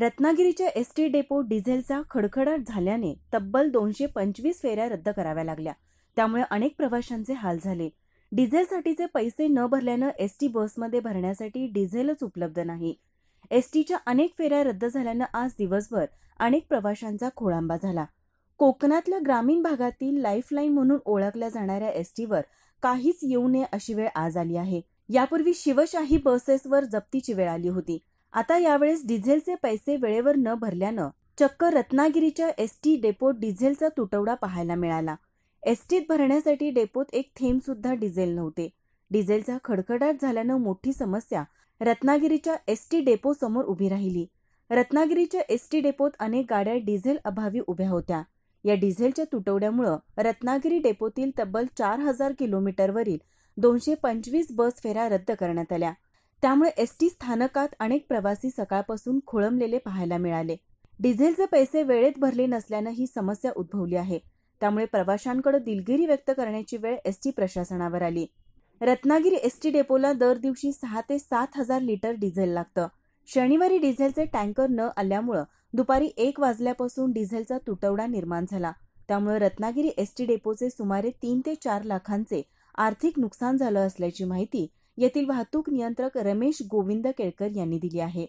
रत्नागिरीच्या S T depot डिझेलचा खडखडाट झाल्याने तब्बल दोनशे पंचवीस फेऱ्या रद्द कराव्या लागल्या त्यामुळे अनेक प्रवाशांचे हाल झाले डिझेलसाठीचे पैसे न भरल्यानं एस टी बसमध्ये भरण्यासाठी डिझेलच उपलब्ध नाही एस टीच्या अनेक फेऱ्या रद्द झाल्यानं आज दिवसभर अनेक प्रवाशांचा खोळांबा झाला कोकणातल्या ग्रामीण भागातील लाईफलाईन म्हणून ओळखल्या जाणाऱ्या एस टीवर काहीच येऊ नये अशी वेळ आज आली आहे यापूर्वी शिवशाही बसेसवर जप्तीची वेळ आली होती आता यावेळेस डिझेलचे पैसे वेळेवर न भरल्यानं चक्क रत्नागिरीच्या एस टी डेपोत डिझेलचा तुटवडा पाहायला मिळाला एसटीत भरण्यासाठी डेपोत एक सुद्धा डिझेल नव्हते डिझेलचा खडखडाट झाल्यानं मोठी समस्या रत्नागिरीच्या टी डेपो समोर उभी राहिली रत्नागिरीच्या एस टी डेपोत अनेक गाड्या डिझेल अभावी उभ्या होत्या या डिझेलच्या तुटवड्यामुळं रत्नागिरी डेपोतील तब्बल चार हजार किलोमीटरवरील दोनशे पंचवीस बस फेऱ्या रद्द करण्यात आल्या त्यामुळे एस टी स्थानकात अनेक प्रवासी सकाळपासून खोळंबलेले पाहायला मिळाले डिझेलचे पैसे वेळेत भरले नसल्यानं ही समस्या उद्भवली आहे त्यामुळे प्रवाशांकडे दिलगिरी व्यक्त करण्याची वेळ एसटी प्रशासनावर आली रत्नागिरी टी डेपोला दर दिवशी सहा ते सात हजार लिटर डिझेल लागतं शनिवारी डिझेलचे टँकर न आल्यामुळं दुपारी एक वाजल्यापासून डिझेलचा तुटवडा निर्माण झाला त्यामुळे रत्नागिरी एसटी डेपोचे सुमारे तीन ते चार लाखांचे आर्थिक नुकसान झालं असल्याची माहिती येथील वाहतूक नियंत्रक रमेश गोविंद केळकर यांनी दिली आहे